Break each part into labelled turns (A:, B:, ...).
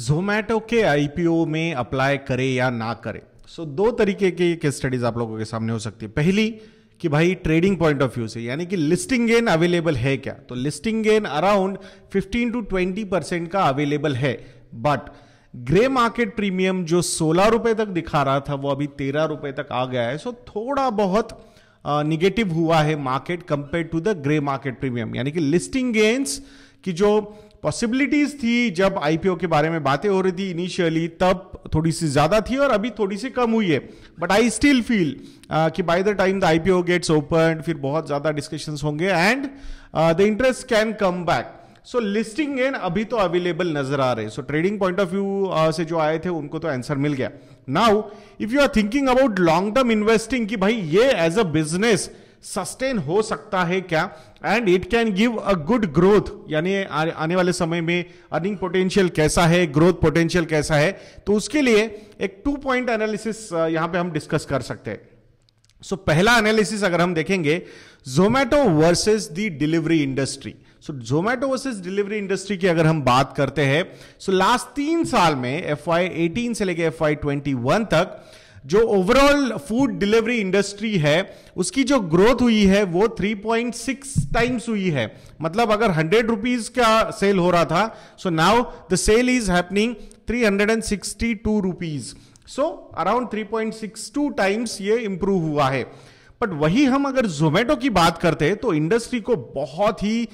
A: जोमैटो के आईपीओ में अप्लाई करे या ना करे सो so, दो तरीके की केस स्टडीज आप लोगों के सामने हो सकती है पहली कि भाई ट्रेडिंग पॉइंट ऑफ व्यू से यानी कि लिस्टिंग गेन अवेलेबल है क्या तो listing gain around 15 to 20 percent का अवेलेबल है बट ग्रे मार्केट प्रीमियम जो सोलह रुपए तक दिखा रहा था वो अभी तेरह रुपए तक आ गया है सो so, थोड़ा बहुत निगेटिव uh, हुआ है market compare to the grey market premium यानी कि लिस्टिंग गेन्स की जो पॉसिबिलिटीज थी जब आईपीओ के बारे में बातें हो रही थी इनिशियली तब थोड़ी सी ज्यादा थी और अभी थोड़ी सी कम हुई है बट आई स्टिल फील कि by the time the IPO gets open फिर बहुत ज्यादा डिस्कशन होंगे and the interest can come back so listing gain अभी तो अवेलेबल नजर आ रहे so trading point of view से जो आए थे उनको तो आंसर मिल गया now if you are thinking about long term investing कि भाई ये एज अ बिजनेस सस्टेन हो सकता है क्या and it can give a good growth यानी आने वाले समय में अर्निंग पोटेंशियल कैसा है ग्रोथ पोटेंशियल कैसा है तो उसके लिए एक टू पॉइंट एनालिसिस यहां पे हम डिस्कस कर सकते हैं सो so, पहला एनालिसिस अगर हम देखेंगे Zomato versus the delivery industry so Zomato versus delivery industry की अगर हम बात करते हैं सो लास्ट तीन साल में एफ आई एटीन से लेके एफ आई ट्वेंटी वन तक जो ओवरऑल फूड डिलीवरी इंडस्ट्री है उसकी जो ग्रोथ हुई है वो 3.6 टाइम्स हुई है मतलब अगर हंड्रेड रुपीज का सेल हो रहा था so now the sale is happening three hundred and sixty two rupees so around three point six two times ये इंप्रूव हुआ है बट वही हम अगर जोमेटो की बात करते हैं तो इंडस्ट्री को बहुत ही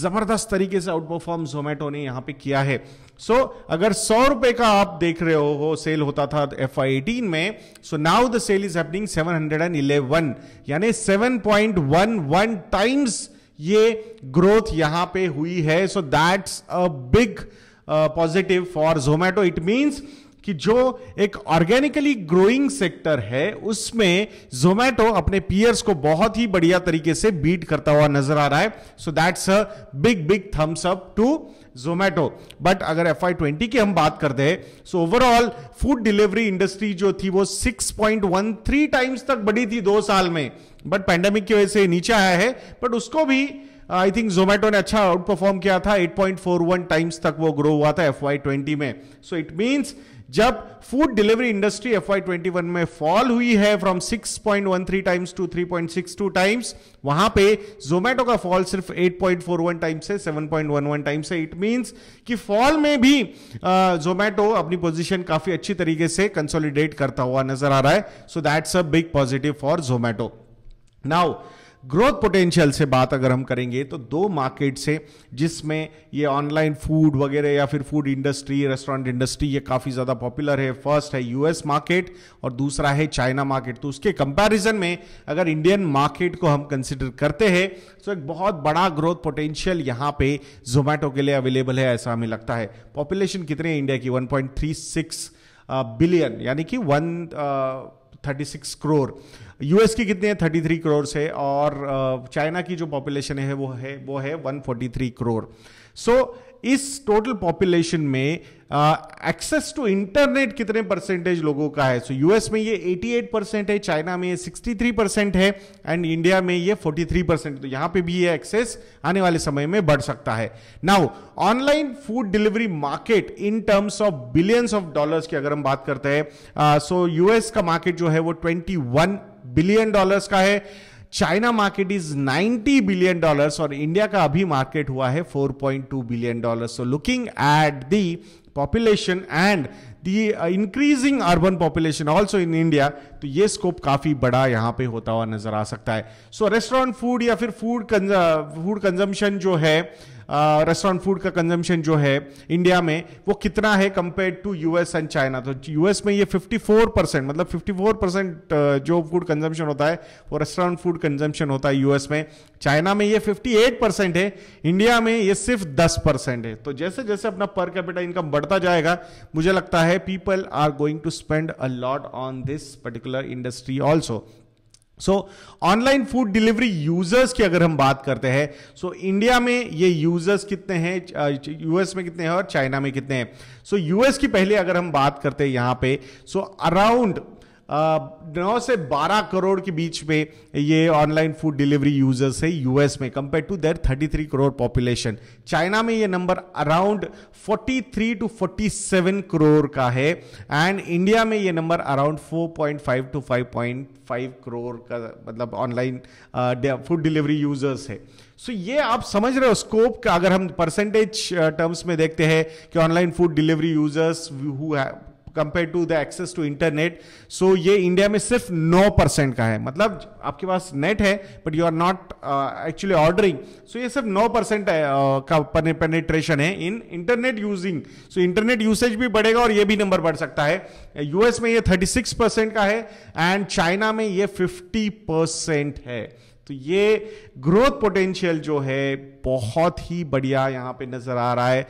A: जबरदस्त तरीके से आउट परफॉर्म जोमेटो ने यहां पे किया है सो so, अगर सौ रुपए का आप देख रहे हो, हो सेल होता था एफ आई एटीन में so now the sale is happening seven hundred and eleven यानी seven point one one times ये ग्रोथ यहां पे हुई है so that's a big positive for Zomato it means कि जो एक ऑर्गेनिकली ग्रोइंग सेक्टर है उसमें जोमैटो अपने पियर्स को बहुत ही बढ़िया तरीके से बीट करता हुआ नजर आ रहा है so that's a big big thumbs up to Zomato but अगर एफ आई ट्वेंटी की हम बात करते हैं so overall food delivery industry जो थी वो 6.13 टाइम्स तक बढ़ी थी दो साल में बट पैंडेमिक की वजह से नीचे आया है बट उसको भी आई थिंक जोमेटो ने अच्छा आउट परफॉर्म किया था 8.41 टाइम्स तक वो ग्रो हुआ था एफ ट्वेंटी में सो इट मीन्स जब food delivery industry F twenty one में फॉल हुई है फ्रॉम 6.13 टाइम्स टू 3.62 टाइम्स वहां पे जोमेटो का फॉल सिर्फ 8.41 टाइम्स से 7.11 टाइम्स है इट मीन्स कि फॉल में भी जोमेटो uh, अपनी पोजीशन काफी अच्छी तरीके से कंसोलिडेट करता हुआ नजर आ रहा है so that's a big positive for Zomato now growth potential से बात अगर हम करेंगे तो दो मार्केट से जिसमें ये ऑनलाइन फूड वगैरह या फिर फूड इंडस्ट्री रेस्टोरेंट इंडस्ट्री ये काफ़ी ज़्यादा पॉपुलर है फर्स्ट है यूएस मार्केट और दूसरा है चाइना मार्केट तो उसके कंपैरिजन में अगर इंडियन मार्केट को हम कंसिडर करते हैं तो एक बहुत बड़ा ग्रोथ पोटेंशियल यहाँ पे जोमेटो के लिए अवेलेबल है ऐसा हमें लगता है पॉपुलेशन कितने है इंडिया की वन बिलियन uh, यानी कि one thirty six crore US की कितनी है थ्री करोड़ से और चाइना की जो पॉपुलेशन है वो है वो है one forty three crore so so, इस टोटल पॉपुलेशन में एक्सेस टू इंटरनेट कितने परसेंटेज लोगों का है सो so, यूएस में ये 88 परसेंट है चाइना में ये 63 परसेंट है एंड इंडिया में ये 43 परसेंट तो यहां पे भी ये एक्सेस आने वाले समय में बढ़ सकता है now online food delivery market in terms of billions of dollars की अगर हम बात करते हैं सो यूएस का मार्केट जो है वो ट्वेंटी बिलियन डॉलर्स का है China market is 90 billion dollars और इंडिया का अभी मार्केट हुआ है 4.2 billion dollars so looking at the population and the increasing urban population population in India uh, तो ये स्कोप काफ़ी बड़ा यहां पे होता हुआ नज़र आ सकता है सो रेस्टोरेंट फूड या फिर फूड फूड कंजम्पशन जो है रेस्टोरेंट फूड का कंजम्पशन जो है इंडिया में वो कितना है compare to US and China तो यूएस में ये 54 परसेंट मतलब 54 परसेंट जो फूड कंजम्पशन होता है वो रेस्टोरेंट फूड कंजम्पशन होता है यूएस में चाइना में ये 58 परसेंट है इंडिया में ये सिर्फ 10 परसेंट है तो जैसे जैसे अपना पर कैपिटल इनकम बढ़ता जाएगा मुझे लगता है people are going to spend a lot on this particular industry also so online food delivery users की अगर हम बात करते हैं सो so, इंडिया में ये यूजर्स कितने हैं यूएस में कितने हैं और चाइना में कितने हैं सो so, यूएस की पहले अगर हम बात करते हैं यहां पे सो so, अराउंड नौ से बारह करोड़ के बीच में ये ऑनलाइन फूड डिलीवरी यूजर्स है यूएस में compare to there thirty three crore population China में ये number around forty three to forty seven crore का है एंड इंडिया में ये number around four point five to five point five crore का मतलब ऑनलाइन फूड डिलीवरी यूजर्स है सो so, ये आप समझ रहे हो स्कोप का अगर हम परसेंटेज टर्म्स में देखते हैं कि online food delivery users who compare to the access to internet so ये इंडिया में सिर्फ नौ परसेंट का है मतलब आपके पास नेट है but you are not actually ordering so ये सिर्फ नौ परसेंट uh, का पेनेट्रेशन है in internet using so internet usage भी बढ़ेगा और ये भी नंबर बढ़ सकता है यूएस में ये सिक्स परसेंट का है एंड चाइना में ये फिफ्टी परसेंट है तो ये ग्रोथ पोटेंशियल जो है बहुत ही बढ़िया यहाँ पे नज़र आ रहा है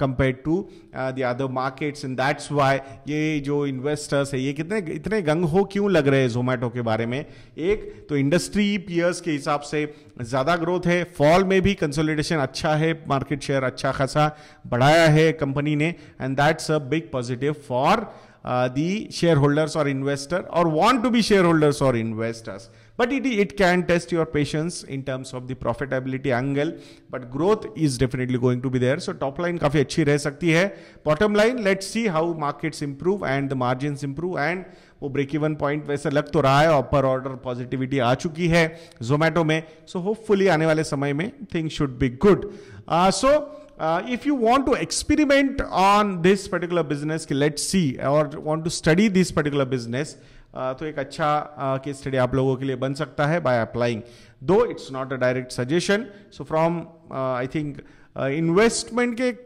A: compare to the other markets and that's why ये जो इन्वेस्टर्स है ये कितने इतने गंग हो क्यों लग रहे हैं जोमेटो के बारे में एक तो इंडस्ट्री पीयर्स के हिसाब से ज़्यादा ग्रोथ है फॉल में भी कंसोलिडेशन अच्छा है मार्केट शेयर अच्छा खासा बढ़ाया है कंपनी ने and that's a big positive for the shareholders और इन्वेस्टर और want to be shareholders और investors but it, it can test your patience in terms of the profitability angle but growth is definitely going to be there so top line काफ़ी अच्छी रह सकती है bottom line let's see how markets improve and the margins improve and वो break even point वैसे लग तो रहा है अपर ऑर्डर पॉजिटिविटी आ चुकी है जोमेटो में सो so होपफुली आने वाले समय में thing should be good so if you want to experiment on this particular business, let's see, or want to study this particular business, तो एक अच्छा केस स्टडी आप लोगों के लिए बन सकता है by applying though it's not a direct suggestion so from I think investment के एक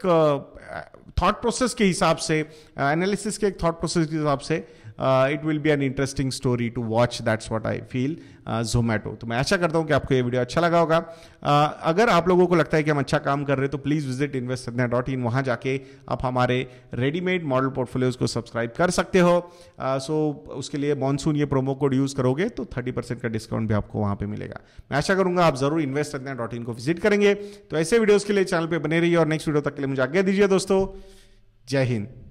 A: थॉट uh, प्रोसेस के हिसाब से एनालिसिस uh, के एक थॉट प्रोसेस के हिसाब से uh, it will be an interesting story to watch that's what I feel uh, zomato तो मैं आशा करता हूँ कि आपको ये वीडियो अच्छा लगा होगा uh, अगर आप लोगों को लगता है कि हम अच्छा काम कर रहे हैं तो please visit invest dot in वहाँ जाके आप हमारे रेडीमेड मॉडल पोर्टफोलियोज को सब्सक्राइब कर सकते हो सो uh, उसके लिए मानसून ये प्रोमो कोड यूज़ करोगे तो थर्टी परसेंट का डिस्काउंट भी आपको वहाँ पर मिलेगा मैं आशा करूँगा आप जरूर इन्वेस्ट डॉट इन को विजिट करेंगे तो ऐसे वीडियोज़ के लिए चैनल पर बने रहिए और नेक्स्ट वीडियो तक के लिए मुझे आज्ञा दीजिए दोस्तों जय हिंद